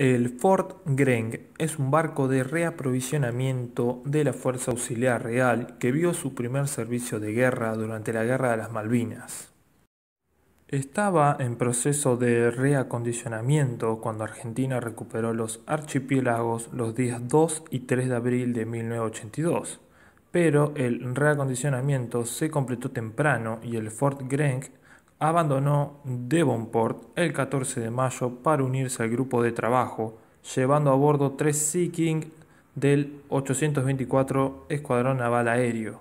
El Fort Greng es un barco de reaprovisionamiento de la Fuerza Auxiliar Real que vio su primer servicio de guerra durante la Guerra de las Malvinas. Estaba en proceso de reacondicionamiento cuando Argentina recuperó los archipiélagos los días 2 y 3 de abril de 1982, pero el reacondicionamiento se completó temprano y el Fort Greng abandonó Devonport el 14 de mayo para unirse al grupo de trabajo, llevando a bordo tres Sea King del 824 Escuadrón Naval Aéreo.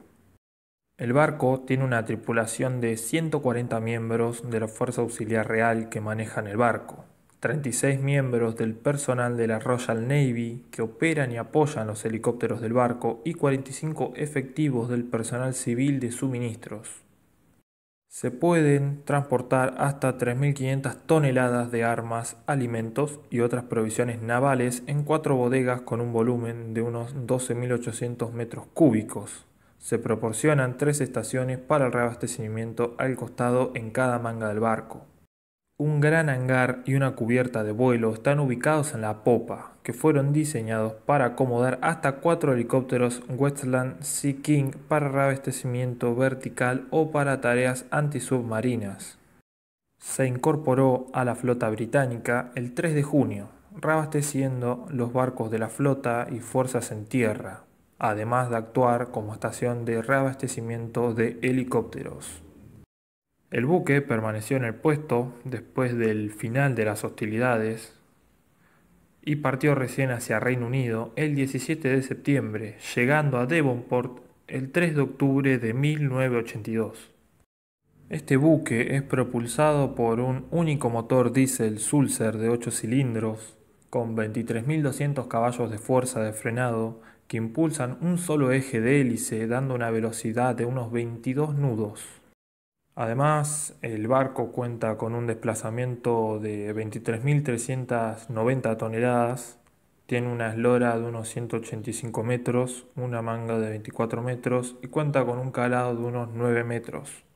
El barco tiene una tripulación de 140 miembros de la Fuerza Auxiliar Real que manejan el barco, 36 miembros del personal de la Royal Navy que operan y apoyan los helicópteros del barco y 45 efectivos del personal civil de suministros se pueden transportar hasta 3.500 toneladas de armas, alimentos y otras provisiones navales en cuatro bodegas con un volumen de unos 12.800 metros cúbicos. Se proporcionan tres estaciones para el reabastecimiento al costado en cada manga del barco. Un gran hangar y una cubierta de vuelo están ubicados en la popa, que fueron diseñados para acomodar hasta cuatro helicópteros Westland Sea King para reabastecimiento vertical o para tareas antisubmarinas. Se incorporó a la flota británica el 3 de junio, reabasteciendo los barcos de la flota y fuerzas en tierra, además de actuar como estación de reabastecimiento de helicópteros. El buque permaneció en el puesto después del final de las hostilidades y partió recién hacia Reino Unido el 17 de septiembre, llegando a Devonport el 3 de octubre de 1982. Este buque es propulsado por un único motor diésel Sulzer de 8 cilindros con 23.200 caballos de fuerza de frenado que impulsan un solo eje de hélice dando una velocidad de unos 22 nudos. Además, el barco cuenta con un desplazamiento de 23.390 toneladas, tiene una eslora de unos 185 metros, una manga de 24 metros y cuenta con un calado de unos 9 metros.